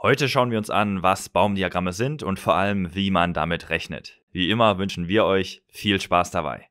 Heute schauen wir uns an, was Baumdiagramme sind und vor allem, wie man damit rechnet. Wie immer wünschen wir euch viel Spaß dabei.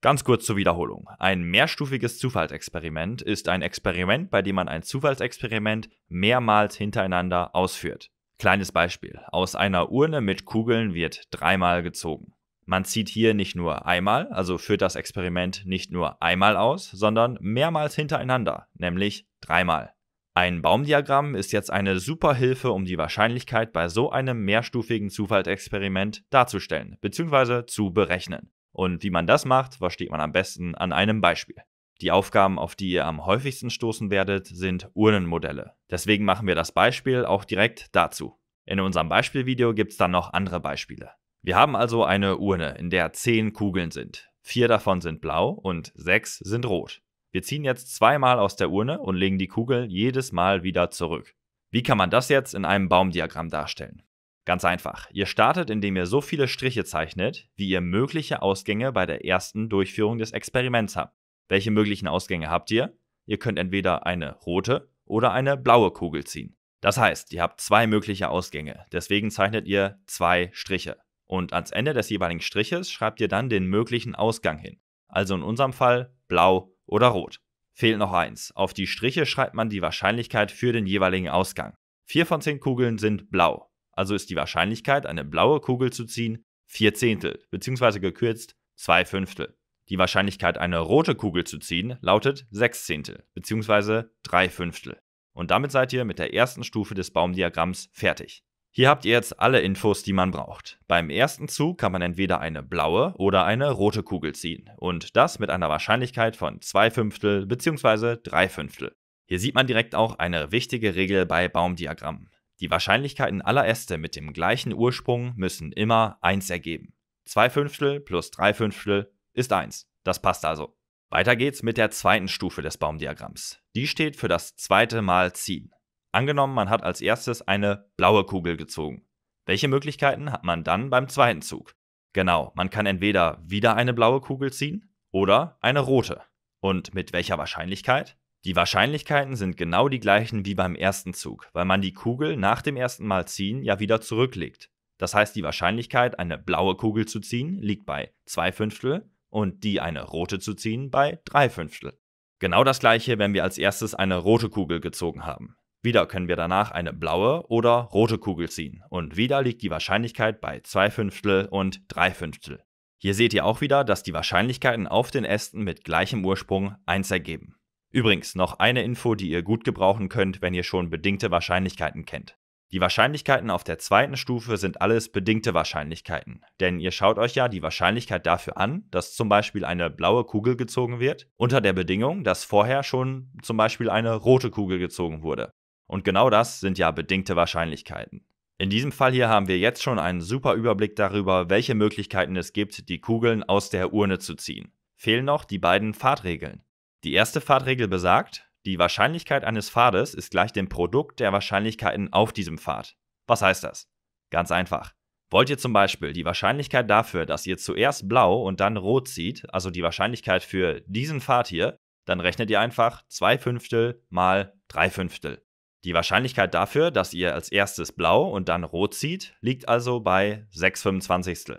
Ganz kurz zur Wiederholung. Ein mehrstufiges Zufallsexperiment ist ein Experiment, bei dem man ein Zufallsexperiment mehrmals hintereinander ausführt. Kleines Beispiel. Aus einer Urne mit Kugeln wird dreimal gezogen. Man zieht hier nicht nur einmal, also führt das Experiment nicht nur einmal aus, sondern mehrmals hintereinander, nämlich dreimal. Ein Baumdiagramm ist jetzt eine super Hilfe, um die Wahrscheinlichkeit bei so einem mehrstufigen Zufallsexperiment darzustellen bzw. zu berechnen. Und wie man das macht, versteht man am besten an einem Beispiel. Die Aufgaben, auf die ihr am häufigsten stoßen werdet, sind Urnenmodelle. Deswegen machen wir das Beispiel auch direkt dazu. In unserem Beispielvideo gibt es dann noch andere Beispiele. Wir haben also eine Urne, in der zehn Kugeln sind. Vier davon sind blau und sechs sind rot. Wir ziehen jetzt zweimal aus der Urne und legen die Kugel jedes Mal wieder zurück. Wie kann man das jetzt in einem Baumdiagramm darstellen? Ganz einfach. Ihr startet, indem ihr so viele Striche zeichnet, wie ihr mögliche Ausgänge bei der ersten Durchführung des Experiments habt. Welche möglichen Ausgänge habt ihr? Ihr könnt entweder eine rote oder eine blaue Kugel ziehen. Das heißt, ihr habt zwei mögliche Ausgänge, deswegen zeichnet ihr zwei Striche. Und ans Ende des jeweiligen Striches schreibt ihr dann den möglichen Ausgang hin. Also in unserem Fall blau oder rot. Fehlt noch eins. Auf die Striche schreibt man die Wahrscheinlichkeit für den jeweiligen Ausgang. 4 von 10 Kugeln sind blau. Also ist die Wahrscheinlichkeit, eine blaue Kugel zu ziehen, 4 Zehntel, beziehungsweise gekürzt 2 Fünftel. Die Wahrscheinlichkeit, eine rote Kugel zu ziehen, lautet 6 Zehntel, beziehungsweise 3 Fünftel. Und damit seid ihr mit der ersten Stufe des Baumdiagramms fertig. Hier habt ihr jetzt alle Infos, die man braucht. Beim ersten Zug kann man entweder eine blaue oder eine rote Kugel ziehen und das mit einer Wahrscheinlichkeit von 2 Fünftel bzw. 3 Fünftel. Hier sieht man direkt auch eine wichtige Regel bei Baumdiagrammen. Die Wahrscheinlichkeiten aller Äste mit dem gleichen Ursprung müssen immer 1 ergeben. 2 Fünftel plus 3 Fünftel ist 1. Das passt also. Weiter geht's mit der zweiten Stufe des Baumdiagramms. Die steht für das zweite Mal ziehen. Angenommen, man hat als erstes eine blaue Kugel gezogen. Welche Möglichkeiten hat man dann beim zweiten Zug? Genau, man kann entweder wieder eine blaue Kugel ziehen oder eine rote. Und mit welcher Wahrscheinlichkeit? Die Wahrscheinlichkeiten sind genau die gleichen wie beim ersten Zug, weil man die Kugel nach dem ersten Mal ziehen ja wieder zurücklegt. Das heißt, die Wahrscheinlichkeit, eine blaue Kugel zu ziehen, liegt bei 2 Fünftel und die eine rote zu ziehen bei 3 Fünftel. Genau das gleiche, wenn wir als erstes eine rote Kugel gezogen haben. Wieder können wir danach eine blaue oder rote Kugel ziehen und wieder liegt die Wahrscheinlichkeit bei 2 Fünftel und 3 Fünftel. Hier seht ihr auch wieder, dass die Wahrscheinlichkeiten auf den Ästen mit gleichem Ursprung 1 ergeben. Übrigens noch eine Info, die ihr gut gebrauchen könnt, wenn ihr schon bedingte Wahrscheinlichkeiten kennt. Die Wahrscheinlichkeiten auf der zweiten Stufe sind alles bedingte Wahrscheinlichkeiten, denn ihr schaut euch ja die Wahrscheinlichkeit dafür an, dass zum Beispiel eine blaue Kugel gezogen wird, unter der Bedingung, dass vorher schon zum Beispiel eine rote Kugel gezogen wurde. Und genau das sind ja bedingte Wahrscheinlichkeiten. In diesem Fall hier haben wir jetzt schon einen super Überblick darüber, welche Möglichkeiten es gibt, die Kugeln aus der Urne zu ziehen. Fehlen noch die beiden Fahrtregeln. Die erste Fahrtregel besagt, die Wahrscheinlichkeit eines Pfades ist gleich dem Produkt der Wahrscheinlichkeiten auf diesem Pfad. Was heißt das? Ganz einfach. Wollt ihr zum Beispiel die Wahrscheinlichkeit dafür, dass ihr zuerst blau und dann rot zieht, also die Wahrscheinlichkeit für diesen Pfad hier, dann rechnet ihr einfach 2 Fünftel mal 3 Fünftel. Die Wahrscheinlichkeit dafür, dass ihr als erstes blau und dann rot zieht, liegt also bei 6 25.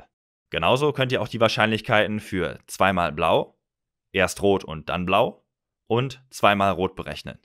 Genauso könnt ihr auch die Wahrscheinlichkeiten für zweimal blau, erst rot und dann blau und zweimal rot berechnen.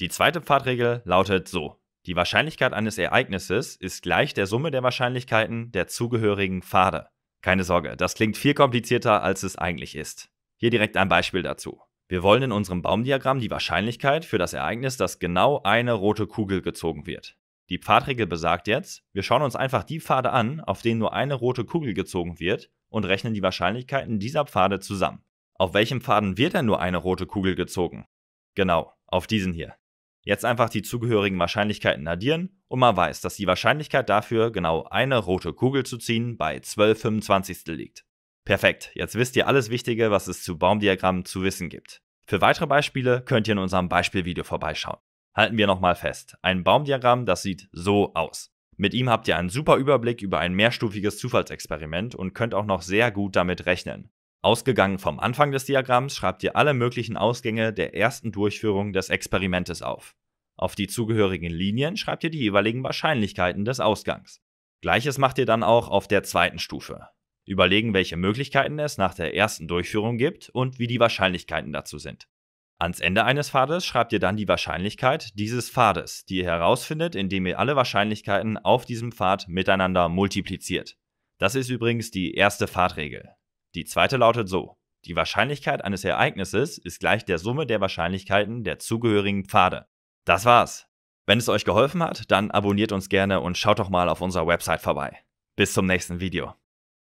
Die zweite Pfadregel lautet so. Die Wahrscheinlichkeit eines Ereignisses ist gleich der Summe der Wahrscheinlichkeiten der zugehörigen Pfade. Keine Sorge, das klingt viel komplizierter, als es eigentlich ist. Hier direkt ein Beispiel dazu. Wir wollen in unserem Baumdiagramm die Wahrscheinlichkeit für das Ereignis, dass genau eine rote Kugel gezogen wird. Die Pfadregel besagt jetzt, wir schauen uns einfach die Pfade an, auf denen nur eine rote Kugel gezogen wird und rechnen die Wahrscheinlichkeiten dieser Pfade zusammen. Auf welchem Pfaden wird denn nur eine rote Kugel gezogen? Genau, auf diesen hier. Jetzt einfach die zugehörigen Wahrscheinlichkeiten addieren und man weiß, dass die Wahrscheinlichkeit dafür, genau eine rote Kugel zu ziehen, bei 12 25 liegt. Perfekt, jetzt wisst ihr alles Wichtige, was es zu Baumdiagrammen zu wissen gibt. Für weitere Beispiele könnt ihr in unserem Beispielvideo vorbeischauen. Halten wir nochmal fest, ein Baumdiagramm, das sieht so aus. Mit ihm habt ihr einen super Überblick über ein mehrstufiges Zufallsexperiment und könnt auch noch sehr gut damit rechnen. Ausgegangen vom Anfang des Diagramms schreibt ihr alle möglichen Ausgänge der ersten Durchführung des Experimentes auf. Auf die zugehörigen Linien schreibt ihr die jeweiligen Wahrscheinlichkeiten des Ausgangs. Gleiches macht ihr dann auch auf der zweiten Stufe überlegen, welche Möglichkeiten es nach der ersten Durchführung gibt und wie die Wahrscheinlichkeiten dazu sind. Ans Ende eines Pfades schreibt ihr dann die Wahrscheinlichkeit dieses Pfades, die ihr herausfindet, indem ihr alle Wahrscheinlichkeiten auf diesem Pfad miteinander multipliziert. Das ist übrigens die erste Pfadregel. Die zweite lautet so. Die Wahrscheinlichkeit eines Ereignisses ist gleich der Summe der Wahrscheinlichkeiten der zugehörigen Pfade. Das war's. Wenn es euch geholfen hat, dann abonniert uns gerne und schaut doch mal auf unserer Website vorbei. Bis zum nächsten Video.